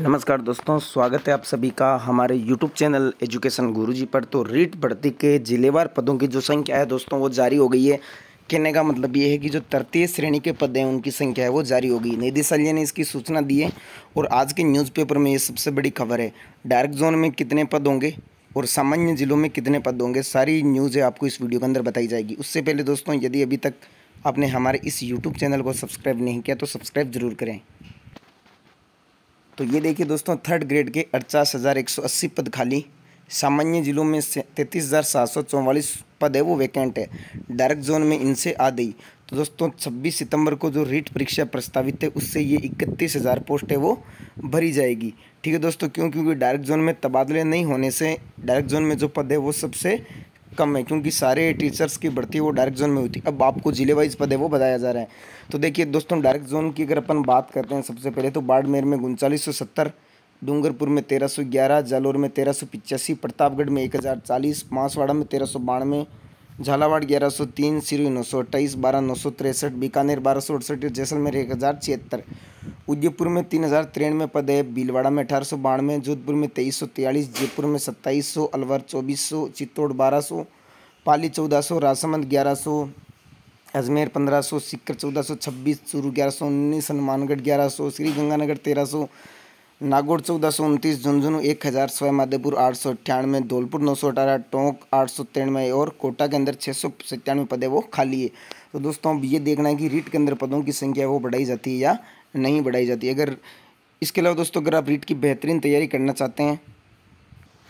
नमस्कार दोस्तों स्वागत है आप सभी का हमारे YouTube चैनल एजुकेशन गुरुजी पर तो रीट भर्ती के जिलेवार पदों की जो संख्या है दोस्तों वो जारी हो गई है कहने का मतलब ये है कि जो तृतीय श्रेणी के पद हैं उनकी संख्या है वो जारी होगी निदेशालय ने इसकी सूचना दी है और आज के न्यूज़पेपर में ये सबसे बड़ी खबर है डार्क जोन में कितने पद होंगे और सामान्य ज़िलों में कितने पद होंगे सारी न्यूज़ है आपको इस वीडियो के अंदर बताई जाएगी उससे पहले दोस्तों यदि अभी तक आपने हमारे इस यूट्यूब चैनल को सब्सक्राइब नहीं किया तो सब्सक्राइब जरूर करें तो ये देखिए दोस्तों थर्ड ग्रेड के अड़चास हज़ार एक सौ अस्सी पद खाली सामान्य जिलों में तैंतीस हज़ार सात सौ चौवालीस पद है वो वैकेंट है डायरेक्ट जोन में इनसे आ गई तो दोस्तों 26 सितंबर को जो रीट परीक्षा प्रस्तावित है उससे ये इकतीस हज़ार पोस्ट है वो भरी जाएगी ठीक है दोस्तों क्यों क्योंकि डायरेक्ट जोन में तबादले नहीं होने से डायरेक्ट जोन में जो पद है वो सबसे कम है क्योंकि सारे टीचर्स की भर्ती वो डायरेक्ट जोन में हुई थी अब आपको ज़िले वाइज पद है वो बताया जा रहा है तो देखिए दोस्तों डायरेक्ट जोन की अगर अपन बात करते हैं सबसे पहले तो बाड़मेर में उनचालीस सौ सत्तर डूंगरपुर में तेरह सौ ग्यारह जालोर में तेरह सौ पिचासी प्रतापगढ़ में एक हज़ार चालीस बांसवाड़ा में तेरह सौ बानवे झालावाड़ ग्यारह सौ तीन सिरोही नौ सौ अट्ठाईस बारह नौ सौ तिरसठ बीकानेर बारह सौ अड़सठ जैसलमेर एक हज़ार छिहत्तर उदयपुर में तीन हज़ार तिरानवे पद है भीलवाड़ा में अठारह सौ बानवे जोधपुर में तेईस सौ तिरालीस जयपुर में सत्ताईस सौ अलवर चौबीस सौ चित्तौड़ बारह सौ पाली चौदह सौ राजसमंद ग्यारह सौ अजमेर पंद्रह सौ सिक्कर चौदह सौ छब्बीस चूरू ग्यारह सौ उन्नीस हनुमानगढ़ ग्यारह सौ श्रीगंगानगर तेरह सौ नागौर चौदह सौ उनतीस झुंझुनू एक हज़ार सौ माधेपुर आठ सौ अट्ठानवे धौलपुर नौ सौ अठारह टोंक आठ सौ तिरानवे और कोटा के अंदर छः सौ सत्तानवे पद है वो खाली है तो दोस्तों अब ये देखना है कि रीट के अंदर पदों की संख्या वो बढ़ाई जाती है या नहीं बढ़ाई जाती है अगर इसके अलावा दोस्तों अगर आप रीट की बेहतरीन तैयारी करना चाहते हैं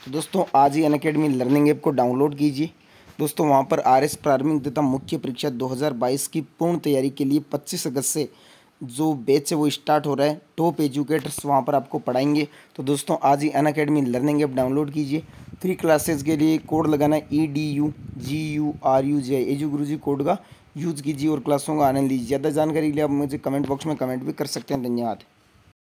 तो दोस्तों आज ही अन लर्निंग ऐप को डाउनलोड कीजिए दोस्तों वहाँ पर आर एस प्रारंभिक तथा मुख्य परीक्षा बाईस की पूर्ण तैयारी के लिए पच्चीस अगस्त से जो बेच है वो स्टार्ट हो रहा है टॉप एजुकेटर्स वहाँ पर आपको पढ़ाएंगे तो दोस्तों आज ही Unacademy learning app download कीजिए फ्री क्लासेस के लिए कोड लगाना E D U G U R U J I edu Guru ji code का यूज़ कीजिए और क्लासों का आनंद लीजिए ज़्यादा जानकारी के लिए आप मुझे कमेंट बॉक्स में कमेंट भी कर सकते हैं धन्यवाद